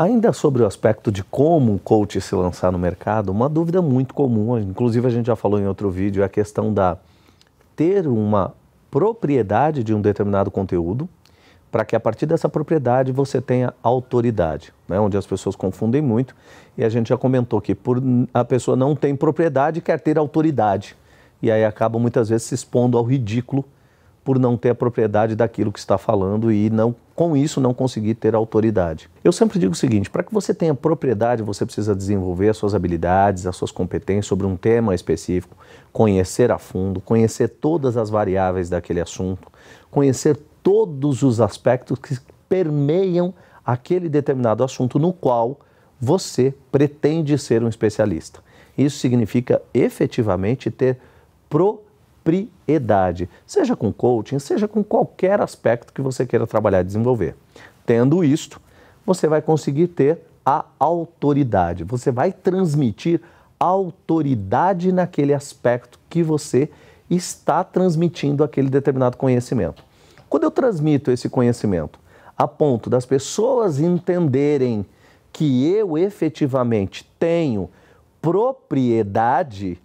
Ainda sobre o aspecto de como um coach se lançar no mercado, uma dúvida muito comum, inclusive a gente já falou em outro vídeo, é a questão da ter uma propriedade de um determinado conteúdo para que a partir dessa propriedade você tenha autoridade, né? onde as pessoas confundem muito. E a gente já comentou que por, a pessoa não tem propriedade quer ter autoridade. E aí acaba muitas vezes se expondo ao ridículo por não ter a propriedade daquilo que está falando e não com isso não conseguir ter autoridade. Eu sempre digo o seguinte, para que você tenha propriedade, você precisa desenvolver as suas habilidades, as suas competências sobre um tema específico, conhecer a fundo, conhecer todas as variáveis daquele assunto, conhecer todos os aspectos que permeiam aquele determinado assunto no qual você pretende ser um especialista. Isso significa efetivamente ter propriedade propriedade, seja com coaching, seja com qualquer aspecto que você queira trabalhar e desenvolver. Tendo isto, você vai conseguir ter a autoridade, você vai transmitir autoridade naquele aspecto que você está transmitindo aquele determinado conhecimento. Quando eu transmito esse conhecimento a ponto das pessoas entenderem que eu efetivamente tenho propriedade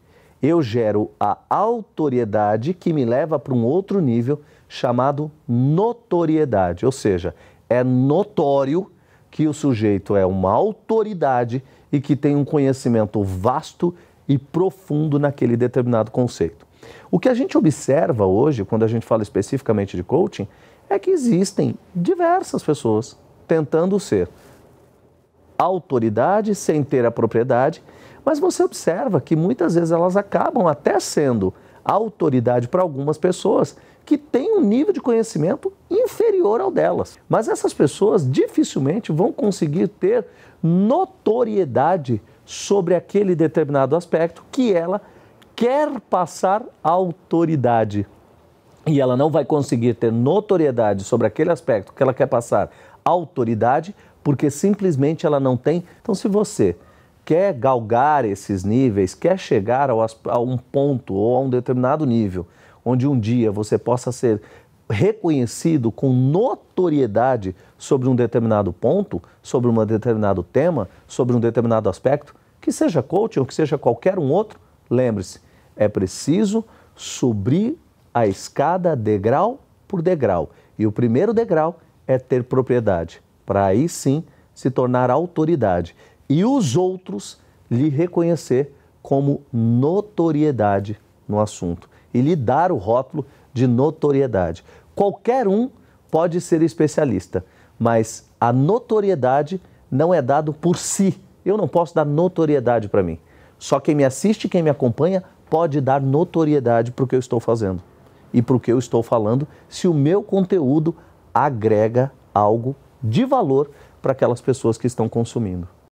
eu gero a autoriedade que me leva para um outro nível chamado notoriedade. Ou seja, é notório que o sujeito é uma autoridade e que tem um conhecimento vasto e profundo naquele determinado conceito. O que a gente observa hoje, quando a gente fala especificamente de coaching, é que existem diversas pessoas tentando ser autoridade sem ter a propriedade mas você observa que muitas vezes elas acabam até sendo autoridade para algumas pessoas que têm um nível de conhecimento inferior ao delas. Mas essas pessoas dificilmente vão conseguir ter notoriedade sobre aquele determinado aspecto que ela quer passar autoridade. E ela não vai conseguir ter notoriedade sobre aquele aspecto que ela quer passar autoridade porque simplesmente ela não tem. Então, se você quer galgar esses níveis, quer chegar ao, a um ponto ou a um determinado nível, onde um dia você possa ser reconhecido com notoriedade sobre um determinado ponto, sobre um determinado tema, sobre um determinado aspecto, que seja coaching ou que seja qualquer um outro, lembre-se, é preciso subir a escada degrau por degrau. E o primeiro degrau é ter propriedade, para aí sim se tornar autoridade e os outros lhe reconhecer como notoriedade no assunto e lhe dar o rótulo de notoriedade. Qualquer um pode ser especialista, mas a notoriedade não é dado por si. Eu não posso dar notoriedade para mim. Só quem me assiste, quem me acompanha, pode dar notoriedade para o que eu estou fazendo e para o que eu estou falando, se o meu conteúdo agrega algo de valor para aquelas pessoas que estão consumindo.